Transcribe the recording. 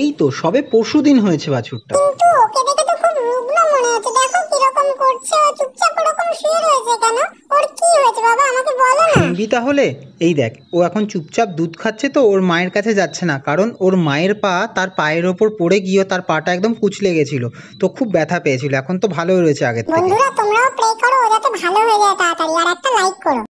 এই তো সবে পরশুদিন হয়েছে বাছুরটা তাহলে এই দেখ ও এখন চুপচাপ দুধ খাচ্ছে তো ওর মায়ের কাছে যাচ্ছে না কারণ ওর মায়ের পা তার পায়ের ওপর পড়ে গিয়ে তার পাটা একদম কুচলে গেছিল তো খুব ব্যথা পেয়েছিল এখন তো ভালোই রয়েছে আগে থেকে